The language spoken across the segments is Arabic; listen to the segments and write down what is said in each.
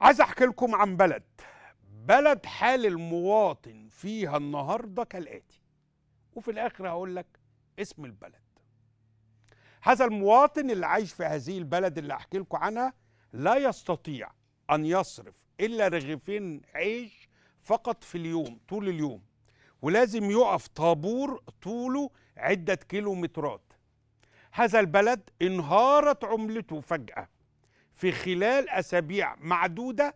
عايز احكي لكم عن بلد بلد حال المواطن فيها النهارده كالاتي وفي الاخر هقول لك اسم البلد هذا المواطن اللي عايش في هذه البلد اللي احكي لكم عنها لا يستطيع ان يصرف الا رغيفين عيش فقط في اليوم طول اليوم ولازم يقف طابور طوله عده كيلومترات هذا البلد انهارت عملته فجاه في خلال أسابيع معدودة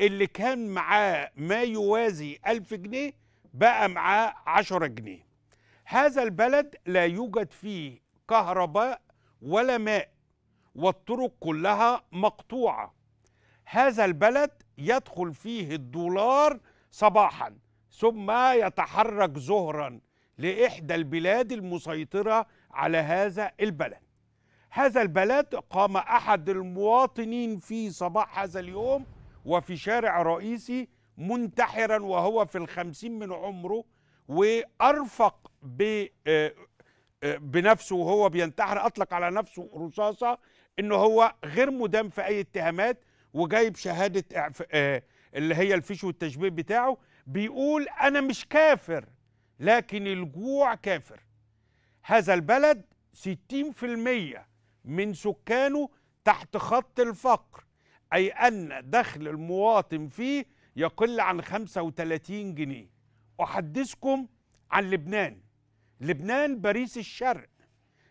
اللي كان معاه ما يوازي ألف جنيه بقى معاه عشرة جنيه هذا البلد لا يوجد فيه كهرباء ولا ماء والطرق كلها مقطوعة هذا البلد يدخل فيه الدولار صباحا ثم يتحرك ظهرا لإحدى البلاد المسيطرة على هذا البلد هذا البلد قام أحد المواطنين في صباح هذا اليوم وفي شارع رئيسي منتحرا وهو في الخمسين من عمره وأرفق ب آه، آه، بنفسه وهو بينتحر أطلق على نفسه رصاصة إنه هو غير مدام في أي اتهامات وجايب شهادة آه، اللي هي الفيش والتشبيه بتاعه بيقول أنا مش كافر لكن الجوع كافر هذا البلد 60% من سكانه تحت خط الفقر أي أن دخل المواطن فيه يقل عن 35 جنيه أحدثكم عن لبنان لبنان باريس الشرق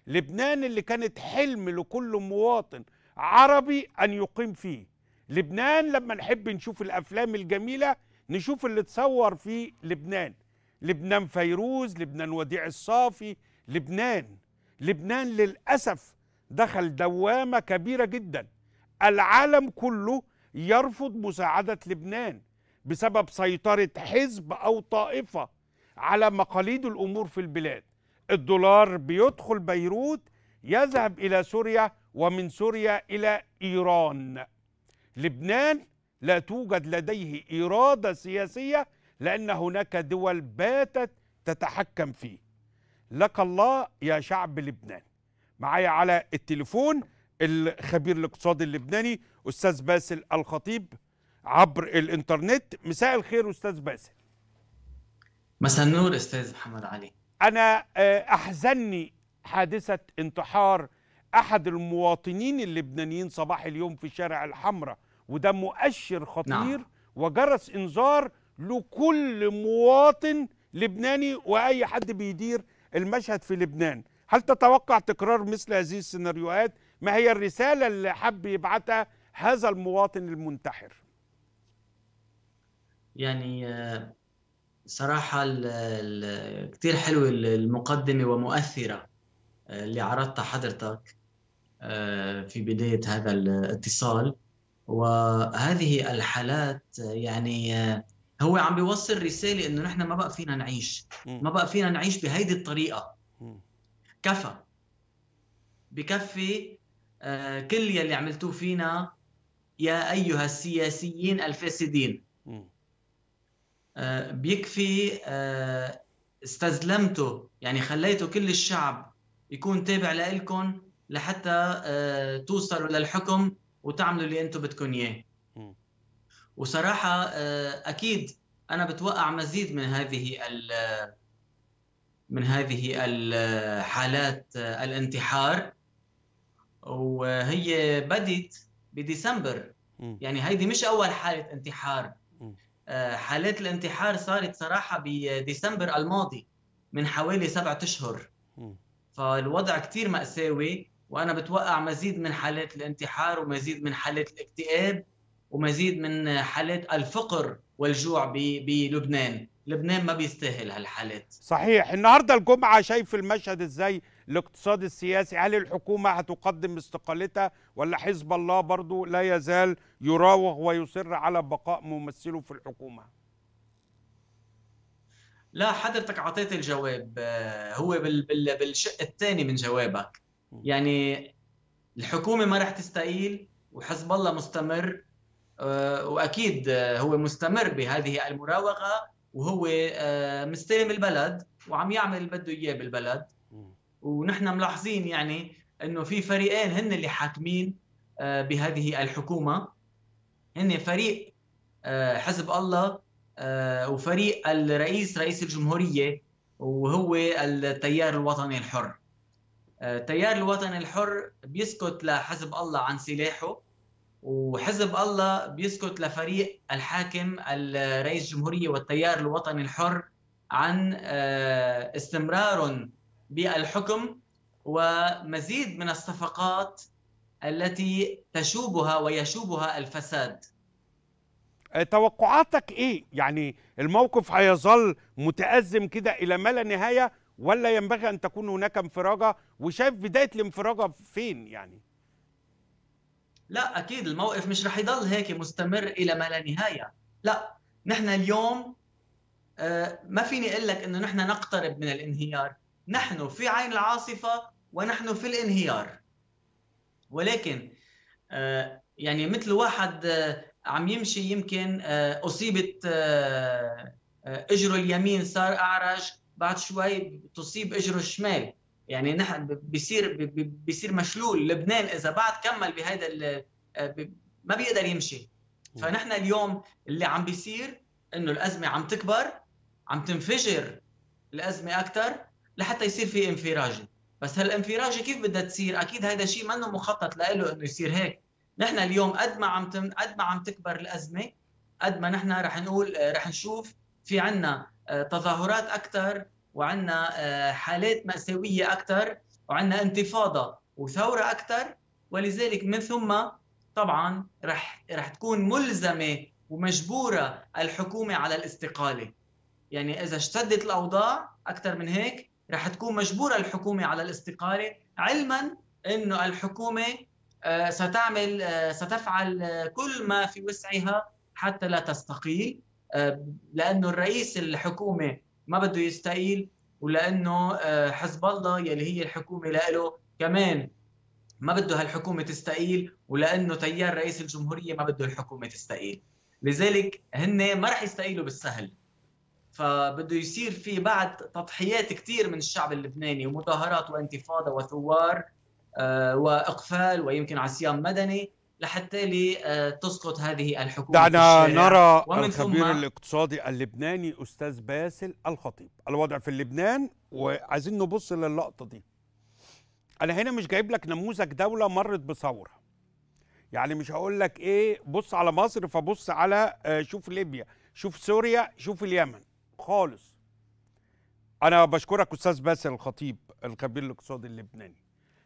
لبنان اللي كانت حلم لكل مواطن عربي أن يقيم فيه لبنان لما نحب نشوف الأفلام الجميلة نشوف اللي اتصور في لبنان لبنان فيروز لبنان وديع الصافي لبنان لبنان للأسف دخل دوامة كبيرة جدا العالم كله يرفض مساعدة لبنان بسبب سيطرة حزب أو طائفة على مقاليد الأمور في البلاد الدولار بيدخل بيروت يذهب إلى سوريا ومن سوريا إلى إيران لبنان لا توجد لديه إرادة سياسية لأن هناك دول باتت تتحكم فيه لك الله يا شعب لبنان معايا على التليفون الخبير الاقتصادي اللبناني استاذ باسل الخطيب عبر الانترنت مساء الخير استاذ باسل مساء النور استاذ محمد علي انا آه، احزني حادثه انتحار احد المواطنين اللبنانيين صباح اليوم في شارع الحمراء وده مؤشر خطير نعم. وجرس انذار لكل مواطن لبناني واي حد بيدير المشهد في لبنان هل تتوقع تكرار مثل هذه السيناريوهات ما هي الرسالة اللي حب يبعتها هذا المواطن المنتحر يعني آه، صراحة كثير كتير حلوة المقدمة ومؤثرة آه، اللي عرضتها حضرتك آه، في بداية هذا الاتصال وهذه الحالات يعني هو عم بيوصل رسالة إنه نحن ما بقى فينا نعيش ما بقى فينا نعيش بهيدي الطريقة كفى بكفي آه، كل يلي عملتوه فينا يا ايها السياسيين الفاسدين آه، بيكفي آه استزلمته يعني خليته كل الشعب يكون تابع لكم لحتى آه، توصلوا للحكم وتعملوا اللي انتم بدكم اياه وصراحه اكيد انا بتوقع مزيد من هذه ال من هذه حالات آه، الانتحار وهي بدت بديسمبر يعني هيدي مش اول حاله انتحار آه، حالات الانتحار صارت صراحه بديسمبر الماضي من حوالي سبعة اشهر فالوضع كثير مأساوي وانا بتوقع مزيد من حالات الانتحار ومزيد من حالات الاكتئاب ومزيد من حالات الفقر والجوع بلبنان لبنان ما بيستاهل هالحالات صحيح النهارده الجمعه شايف المشهد ازاي الاقتصاد السياسي هل الحكومه هتقدم استقالتها ولا حزب الله برضو لا يزال يراوغ ويصر على بقاء ممثله في الحكومه لا حضرتك اعطيت الجواب آه، هو بالشق الثاني من جوابك يعني الحكومه ما راح تستقيل وحزب الله مستمر آه، واكيد آه، هو مستمر بهذه المراوغه وهو آه، مستلم البلد وعم يعمل اللي بده اياه بالبلد ونحن ملاحظين يعني انه في فريقين هن اللي حاكمين آه، بهذه الحكومه هن فريق آه، حزب الله وفريق الرئيس رئيس الجمهوريه وهو التيار الوطني الحر التيار الوطني الحر بيسكت لحزب الله عن سلاحه وحزب الله بيسكت لفريق الحاكم الرئيس الجمهورية والتيار الوطني الحر عن آه، استمرار بالحكم ومزيد من الصفقات التي تشوبها ويشوبها الفساد آه، توقعاتك ايه يعني الموقف هيظل متأزم كده الى ما لا نهايه ولا ينبغي ان تكون هناك انفراجه وشايف بدايه الانفراجه فين يعني لا اكيد الموقف مش رح يضل هيك مستمر الى ما لا نهايه لا نحن اليوم آه، ما فيني اقول لك انه نحن نقترب من الانهيار نحن في عين العاصفه ونحن في الانهيار ولكن آه، يعني مثل واحد آه، عم يمشي يمكن اصيبت اجره اليمين صار اعرج بعد شوي تصيب اجره الشمال يعني نحن بيصير بيصير مشلول لبنان اذا بعد كمل بهذا آه، ما بيقدر يمشي فنحن اليوم اللي عم بيصير انه الازمه عم تكبر عم تنفجر الازمه اكثر لحتى يصير في انفراجه بس هالانفراجه كيف بدها تصير اكيد هذا شيء منه مخطط له انه يصير هيك نحن اليوم قد ما عم تم... قد ما عم تكبر الازمه قد ما نحن رح نقول آه، رح نشوف في عنا آه، تظاهرات اكثر وعندنا آه، حالات مأساوية أكثر وعندنا انتفاضة وثورة أكثر ولذلك من ثم طبعا رح رح تكون ملزمة ومجبورة الحكومة على الاستقالة يعني إذا اشتدت الأوضاع أكثر من هيك رح تكون مجبورة الحكومة على الاستقالة علما أنه الحكومة آه، ستعمل آه، ستفعل كل ما في وسعها حتى لا تستقيل لأنه الرئيس الحكومة ما بده يستقيل ولانه آه، حزب الله يلي هي الحكومه له كمان ما بده هالحكومه تستقيل ولانه تيار رئيس الجمهوريه ما بده الحكومه تستقيل لذلك هن ما رح يستقيلوا بالسهل فبده يصير في بعد تضحيات كثير من الشعب اللبناني ومظاهرات وانتفاضه وثوار آه، واقفال ويمكن عصيان مدني لحتى آه، تسقط هذه الحكومه دعنا نرى ومن الخبير ثم الاقتصادي اللبناني استاذ باسل الخطيب الوضع في لبنان وعايزين نبص للقطه دي انا هنا مش جايب لك نموذج دوله مرت بثوره يعني مش هقول لك ايه بص على مصر فبص على آه، شوف ليبيا شوف سوريا شوف اليمن خالص انا بشكرك استاذ باسل الخطيب الخبير الاقتصادي اللبناني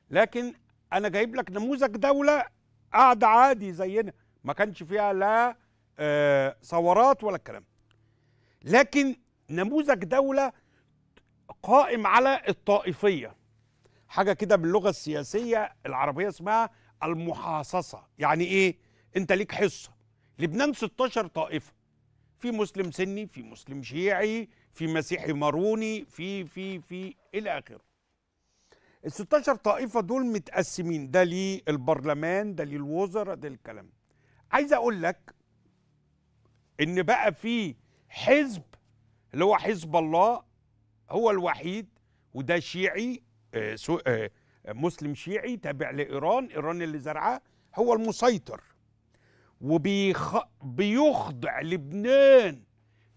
لكن انا جايب لك نموذج دوله قعد عادي زينا ما كانش فيها لا آه، ثورات ولا الكلام لكن نموذج دولة قائم على الطائفية حاجة كده باللغة السياسية العربية اسمها المحاصصة يعني ايه انت ليك حصة لبنان 16 طائفة في مسلم سني في مسلم شيعي في مسيحي ماروني في في في الى اخره ال 16 طائفه دول متقسمين ده للبرلمان ده للوزراء ده الكلام عايز اقول لك ان بقى في حزب اللي هو حزب الله هو الوحيد وده شيعي آه، آه، مسلم شيعي تابع لايران ايران اللي زرعاه هو المسيطر وبيخضع لبنان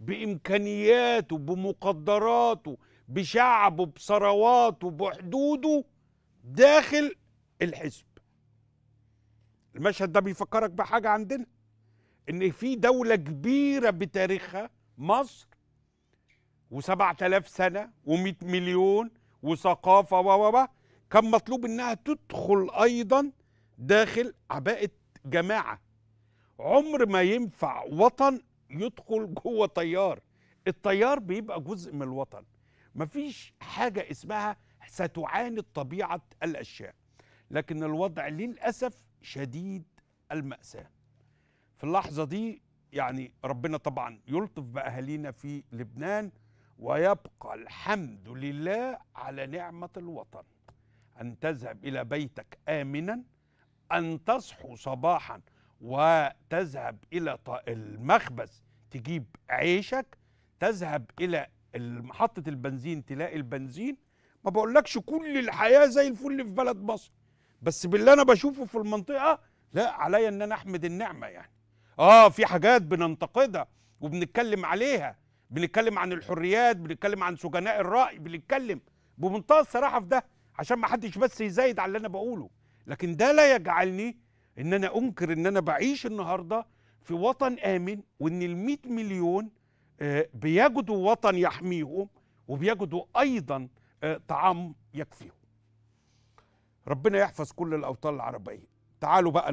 بامكانياته بمقدراته بشعبه بثرواته بحدوده داخل الحزب المشهد ده بيفكرك بحاجه عندنا ان في دوله كبيره بتاريخها مصر و7000 سنه و100 مليون وثقافه و و كان مطلوب انها تدخل ايضا داخل عباءه جماعه عمر ما ينفع وطن يدخل جوه طيار الطيار بيبقى جزء من الوطن مفيش حاجة اسمها ستعاند طبيعة الأشياء لكن الوضع للأسف شديد المأساة في اللحظة دي يعني ربنا طبعا يلطف بأهالينا في لبنان ويبقى الحمد لله على نعمة الوطن أن تذهب إلى بيتك آمنا أن تصحو صباحا وتذهب إلى المخبز تجيب عيشك تذهب إلى محطة البنزين تلاقي البنزين ما بقولكش كل الحياة زي الفل في بلد مصر بس باللي أنا بشوفه في المنطقة لا عليا إن أنا أحمد النعمة يعني آه في حاجات بننتقدها وبنتكلم عليها بنتكلم عن الحريات بنتكلم عن سجناء الرأي بنتكلم بمنتهى الصراحة في ده عشان ما حدش بس يزايد على اللي أنا بقوله لكن ده لا يجعلني ان انا انكر ان انا بعيش النهارده في وطن امن وان ال مليون آه، بيجدوا وطن يحميهم وبيجدوا ايضا آه، طعام يكفيهم ربنا يحفظ كل الاوطان العربيه تعالوا بقى